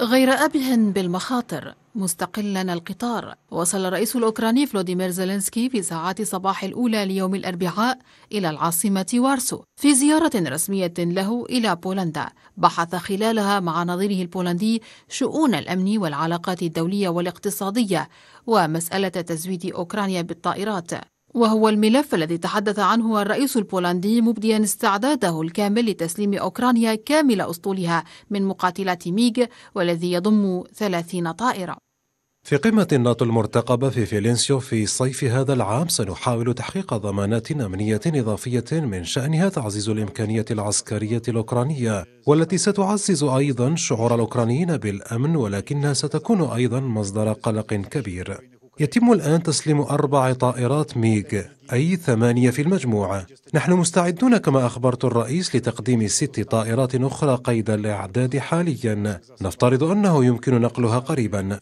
غير أبه بالمخاطر مستقلا القطار وصل الرئيس الأوكراني فلوديمير زيلينسكي في ساعات صباح الأولى ليوم الأربعاء إلى العاصمة وارسو في زيارة رسمية له إلى بولندا بحث خلالها مع نظيره البولندي شؤون الأمن والعلاقات الدولية والاقتصادية ومسألة تزويد أوكرانيا بالطائرات وهو الملف الذي تحدث عنه الرئيس البولندي مبديا استعداده الكامل لتسليم أوكرانيا كامل أسطولها من مقاتلات ميغ والذي يضم 30 طائرة في قمة الناتو المرتقبة في فيلنسيو في صيف هذا العام سنحاول تحقيق ضمانات أمنية إضافية من شأنها تعزيز الإمكانية العسكرية الأوكرانية والتي ستعزز أيضا شعور الأوكرانيين بالأمن ولكنها ستكون أيضا مصدر قلق كبير يتم الآن تسليم أربع طائرات ميغ أي ثمانية في المجموعة نحن مستعدون كما أخبرت الرئيس لتقديم ست طائرات أخرى قيد الإعداد حاليا نفترض أنه يمكن نقلها قريبا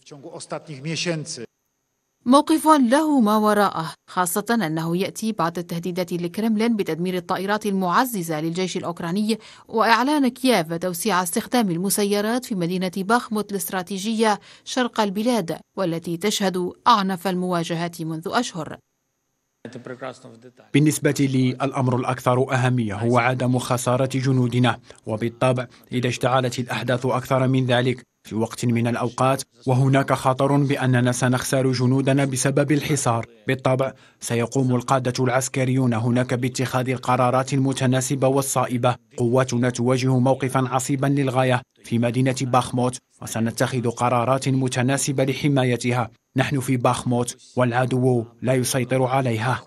موقف له ما وراءه خاصة أنه يأتي بعد التهديدات لكرملين بتدمير الطائرات المعززة للجيش الأوكراني وإعلان كييف توسيع استخدام المسيرات في مدينة باخموت الاستراتيجية شرق البلاد والتي تشهد أعنف المواجهات منذ أشهر بالنسبة لي الأمر الأكثر أهمية هو عدم خسارة جنودنا وبالطبع إذا اشتعلت الأحداث أكثر من ذلك في وقت من الأوقات وهناك خطر بأننا سنخسر جنودنا بسبب الحصار بالطبع سيقوم القادة العسكريون هناك باتخاذ القرارات المتناسبة والصائبة قواتنا تواجه موقفا عصيبا للغاية في مدينة باخموت وسنتخذ قرارات متناسبة لحمايتها نحن في باخموت والعدو لا يسيطر عليها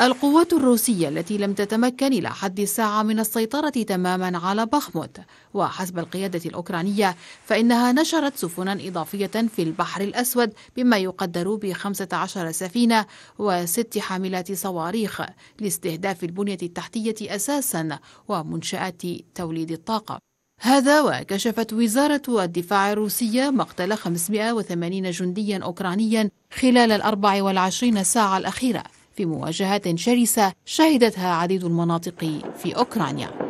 القوات الروسية التي لم تتمكن إلى حد الساعة من السيطرة تماما على بخموت وحسب القيادة الأوكرانية فإنها نشرت سفنا إضافية في البحر الأسود بما يقدر ب 15 سفينة وست حاملات صواريخ لاستهداف البنية التحتية أساسا ومنشآت توليد الطاقة هذا وكشفت وزارة الدفاع الروسية مقتل 580 جنديا أوكرانيا خلال الأربع والعشرين ساعة الأخيرة في مواجهات شرسة شهدتها عديد المناطق في أوكرانيا